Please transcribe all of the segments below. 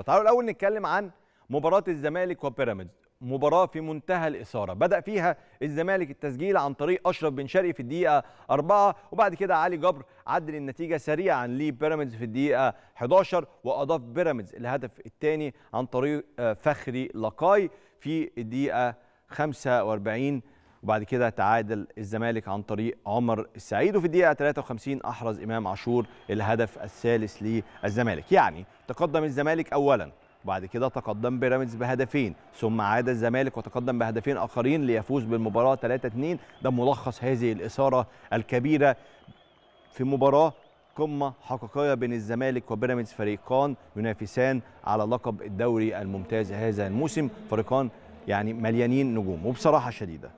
تعالوا الاول نتكلم عن مباراه الزمالك وبيراميدز مباراه في منتهى الاثاره بدا فيها الزمالك التسجيل عن طريق اشرف بن شرقي في الدقيقه 4 وبعد كده علي جبر عدل النتيجه سريعا لبيراميدز في الدقيقه 11 واضاف بيراميدز الهدف الثاني عن طريق آه، فخري لقاي في الدقيقه 45 وبعد كده تعادل الزمالك عن طريق عمر السعيد وفي الدقيقه 53 احرز امام عاشور الهدف الثالث للزمالك يعني تقدم الزمالك اولا وبعد كده تقدم بيراميدز بهدفين ثم عاد الزمالك وتقدم بهدفين اخرين ليفوز بالمباراه 3-2 ده ملخص هذه الاثاره الكبيره في مباراه قمه حقيقيه بين الزمالك وبيراميدز فريقان ينافسان على لقب الدوري الممتاز هذا الموسم فريقان يعني مليانين نجوم وبصراحه شديده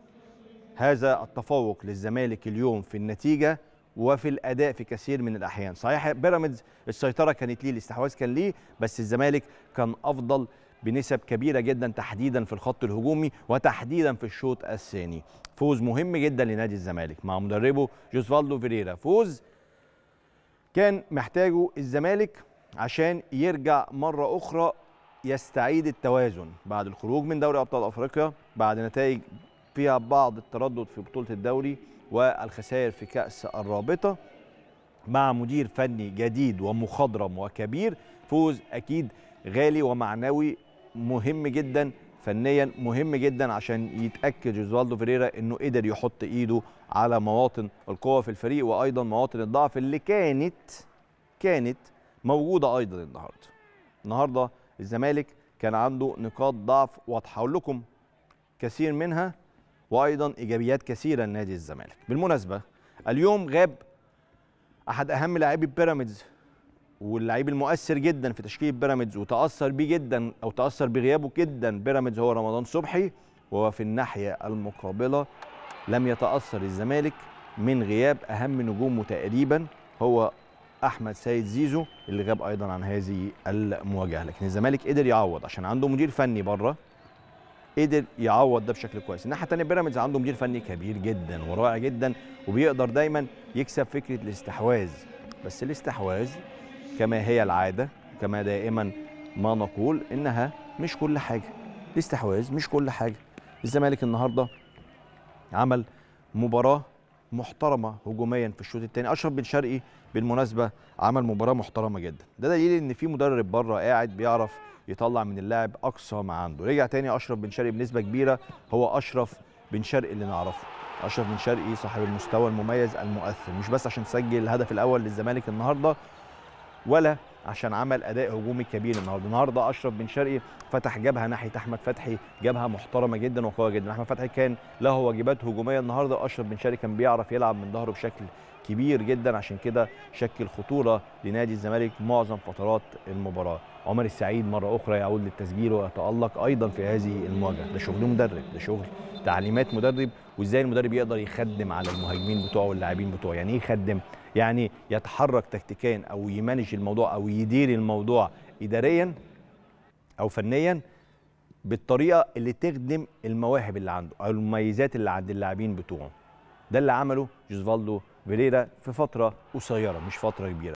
هذا التفوق للزمالك اليوم في النتيجه وفي الاداء في كثير من الاحيان صحيح بيراميدز السيطره كانت ليه الاستحواذ كان ليه بس الزمالك كان افضل بنسب كبيره جدا تحديدا في الخط الهجومي وتحديدا في الشوط الثاني فوز مهم جدا لنادي الزمالك مع مدربه جوزفالدو فيريرا فوز كان محتاجه الزمالك عشان يرجع مره اخرى يستعيد التوازن بعد الخروج من دوري ابطال افريقيا بعد نتائج فيها بعض التردد في بطولة الدوري والخسائر في كأس الرابطة مع مدير فني جديد ومخضرم وكبير فوز أكيد غالي ومعنوي مهم جدا فنيا مهم جدا عشان يتاكد جوزوالدو فيريرا انه قدر يحط ايده على مواطن القوه في الفريق وايضا مواطن الضعف اللي كانت كانت موجوده ايضا النهارده. النهارده الزمالك كان عنده نقاط ضعف واضحه اقول لكم كثير منها وايضا ايجابيات كثيره لنادي الزمالك بالمناسبه اليوم غاب احد اهم لاعبي بيراميدز واللعيب المؤثر جدا في تشكيل بيراميدز وتاثر بيه جدا او تاثر بغيابه جدا بيراميدز هو رمضان صبحي وفي الناحيه المقابله لم يتاثر الزمالك من غياب اهم نجومه تقريبا هو احمد سيد زيزو اللي غاب ايضا عن هذه المواجهه لكن الزمالك قدر يعوض عشان عنده مدير فني بره قدر يعوض ده بشكل كويس الناحيه الثانيه بيراميدز عنده مدير فني كبير جدا ورائع جدا وبيقدر دايما يكسب فكره الاستحواذ بس الاستحواذ كما هي العاده كما دائما ما نقول انها مش كل حاجه الاستحواذ مش كل حاجه الزمالك النهارده عمل مباراه محترمه هجوميا في الشوط الثاني اشرف بن شرقي بالمناسبه عمل مباراه محترمه جدا ده دليل ان في مدرب بره قاعد بيعرف يطلع من اللاعب اقصى ما عنده رجع تاني اشرف بن شرقي بنسبه كبيره هو اشرف بن شرقي اللي نعرفه اشرف بن شرقي صاحب المستوى المميز المؤثر مش بس عشان سجل الهدف الاول للزمالك النهارده ولا عشان عمل اداء هجومي كبير النهارده النهارده اشرف بن شرقي فتح جبهه ناحيه احمد فتحي جبهه محترمه جدا وقويه جدا احمد فتحي كان له واجبات هجوميه النهارده اشرف بن شرقي كان بيعرف يلعب من ظهره بشكل كبير جدا عشان كده شكل خطوره لنادي الزمالك معظم فترات المباراه عمر السعيد مره اخرى يعود للتسجيل ويتالق ايضا في هذه المواجهه ده شغل مدرب ده شغل تعليمات مدرب وازاي المدرب يقدر يخدم على المهاجمين بتوعه واللاعبين بتوعه يعني ايه يخدم يعني يتحرك تكتيكيا او يمانج الموضوع او ويدير الموضوع اداريا او فنيا بالطريقه اللي تخدم المواهب اللي عنده او المميزات اللي عند اللاعبين بتوعه ده اللي عمله جوزفالدو فيريرا في فتره قصيره مش فتره كبيره